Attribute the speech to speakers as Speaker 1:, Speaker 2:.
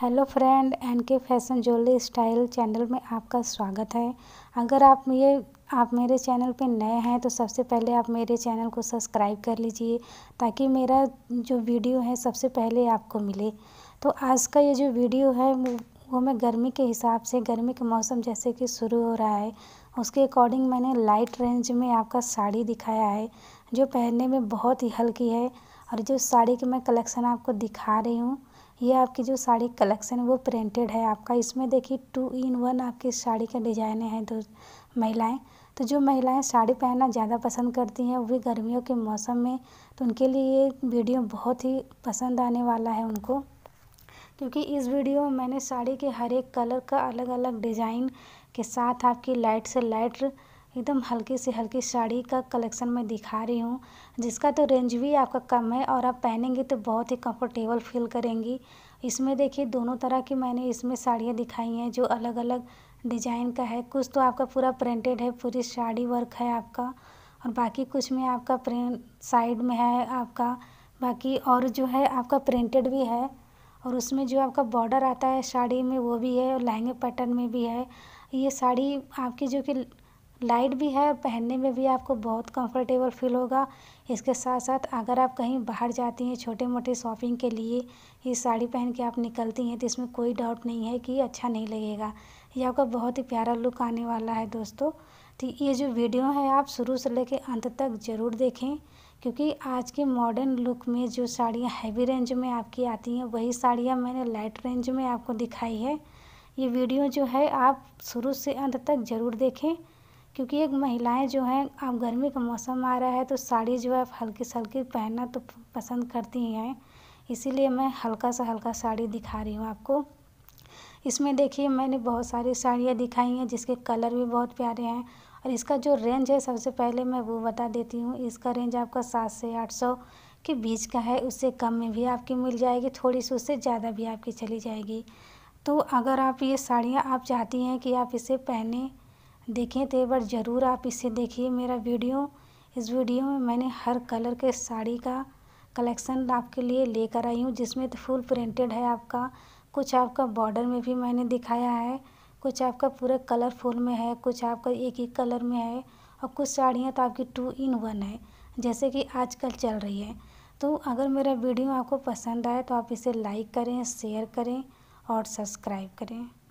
Speaker 1: hello friend N K fashion jewellery style channel में आपका स्वागत है अगर आप ये आप मेरे चैनल पे नए हैं तो सबसे पहले आप मेरे चैनल को सब्सक्राइब कर लीजिए ताकि मेरा जो वीडियो है सबसे पहले आपको मिले तो आज का ये जो वीडियो है वो मैं गर्मी के हिसाब से गर्मी के मौसम जैसे कि शुरू हो रहा है उसके अकॉर्डिंग मैंने लाइट रेंज में आपका साड़ी दिखाया है जो पहनने में बहुत ही हल्की है और जो साड़ी की मैं कलेक्शन आपको दिखा रही हूँ ये आपकी जो साड़ी कलेक्शन है वो प्रिंटेड है आपका इसमें देखिए टू इन वन आपकी साड़ी का डिज़ाइन है दो महिलाएं तो जो महिलाएं साड़ी पहनना ज़्यादा पसंद करती हैं वो भी गर्मियों के मौसम में तो उनके लिए ये वीडियो बहुत ही पसंद आने वाला है उनको क्योंकि इस वीडियो में मैंने साड़ी के हर एक कलर का अलग अलग डिज़ाइन के साथ आपकी लाइट से लाइट एकदम हल्की से हल्की साड़ी का कलेक्शन मैं दिखा रही हूँ जिसका तो रेंज भी आपका कम है और आप पहनेंगी तो बहुत ही कंफर्टेबल फील करेंगी इसमें देखिए दोनों तरह की मैंने इसमें साड़ियाँ दिखाई हैं जो अलग अलग डिजाइन का है कुछ तो आपका पूरा प्रिंटेड है पूरी साड़ी वर्क है आपका और बाकी कुछ में आपका प्रिंट साइड में है आपका बाकी और जो है आपका प्रिंटेड भी है और उसमें जो आपका बॉर्डर आता है साड़ी में वो भी है और लहंगे पैटर्न में भी है ये साड़ी आपकी जो कि लाइट भी है और पहनने में भी आपको बहुत कंफर्टेबल फील होगा इसके साथ साथ अगर आप कहीं बाहर जाती हैं छोटे मोटे शॉपिंग के लिए ये साड़ी पहन के आप निकलती हैं तो इसमें कोई डाउट नहीं है कि अच्छा नहीं लगेगा ये आपका बहुत ही प्यारा लुक आने वाला है दोस्तों तो ये जो वीडियो है आप शुरू से लेकर अंत तक ज़रूर देखें क्योंकि आज के मॉडर्न लुक में जो साड़ियाँ हैवी रेंज में आपकी आती हैं वही साड़ियाँ मैंने लाइट रेंज में आपको दिखाई है ये वीडियो जो है आप शुरू से अंत तक ज़रूर देखें क्योंकि एक महिलाएं जो हैं अब गर्मी का मौसम आ रहा है तो साड़ी जो है हल्की हल्की पहनना तो पसंद करती ही हैं इसीलिए मैं हल्का सा हल्का साड़ी दिखा रही हूँ आपको इसमें देखिए मैंने बहुत सारी साड़ियाँ दिखाई हैं जिसके कलर भी बहुत प्यारे हैं और इसका जो रेंज है सबसे पहले मैं वो बता देती हूँ इसका रेंज आपका सात से आठ सौ के बीच का है उससे कम में भी आपकी मिल जाएगी थोड़ी सी उससे ज़्यादा भी आपकी चली जाएगी तो अगर आप ये साड़ियाँ आप चाहती हैं कि आप इसे पहने देखें तो एक बार ज़रूर आप इसे देखिए मेरा वीडियो इस वीडियो में मैंने हर कलर के साड़ी का कलेक्शन आपके लिए लेकर आई हूँ जिसमें तो फुल प्रिंटेड है आपका कुछ आपका बॉर्डर में भी मैंने दिखाया है कुछ आपका पूरे कलरफुल में है कुछ आपका एक ही कलर में है और कुछ साड़ियाँ तो आपकी टू इन वन है जैसे कि आजकल चल रही है तो अगर मेरा वीडियो आपको पसंद आए तो आप इसे लाइक करें शेयर करें और सब्सक्राइब करें